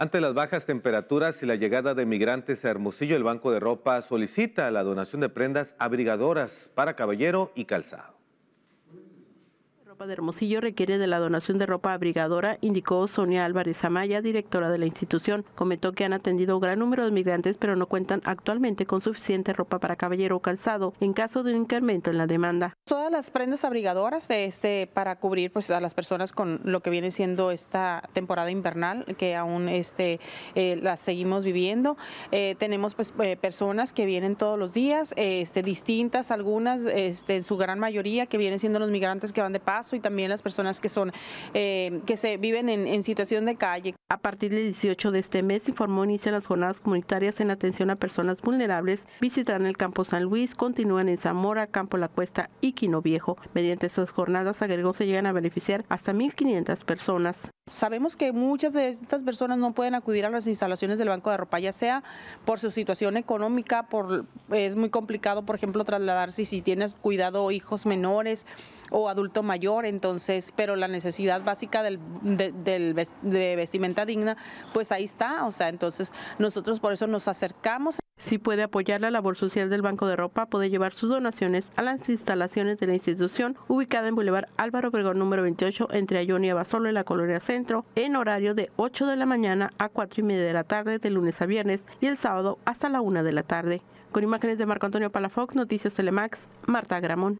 Ante las bajas temperaturas y la llegada de migrantes a Hermosillo, el Banco de Ropa solicita la donación de prendas abrigadoras para caballero y calzado ropa de Hermosillo requiere de la donación de ropa abrigadora, indicó Sonia Álvarez Amaya, directora de la institución. Comentó que han atendido un gran número de migrantes, pero no cuentan actualmente con suficiente ropa para caballero o calzado en caso de un incremento en la demanda. Todas las prendas abrigadoras este para cubrir pues a las personas con lo que viene siendo esta temporada invernal que aún este eh, las seguimos viviendo. Eh, tenemos pues eh, personas que vienen todos los días, este distintas algunas, este en su gran mayoría que vienen siendo los migrantes que van de paz y también las personas que son eh, que se viven en, situación de calle. A partir del 18 de este mes informó inicia las jornadas comunitarias en atención a personas vulnerables. Visitarán el campo San Luis, continúan en Zamora, Campo La Cuesta y Quino Viejo. Mediante estas jornadas agregó se llegan a beneficiar hasta 1.500 personas. Sabemos que muchas de estas personas no pueden acudir a las instalaciones del Banco de Ropa, ya sea por su situación económica, por es muy complicado, por ejemplo, trasladarse si tienes cuidado hijos menores o adulto mayor entonces, pero la necesidad básica del, de, de vestimenta digna, pues ahí está, o sea, entonces nosotros por eso nos acercamos. Si puede apoyar la labor social del Banco de Ropa, puede llevar sus donaciones a las instalaciones de la institución ubicada en Boulevard Álvaro Obregón número 28 entre Ayón y Abasolo en la Colonia Centro en horario de 8 de la mañana a 4 y media de la tarde de lunes a viernes y el sábado hasta la 1 de la tarde. Con imágenes de Marco Antonio Palafox, Noticias Telemax, Marta Gramón.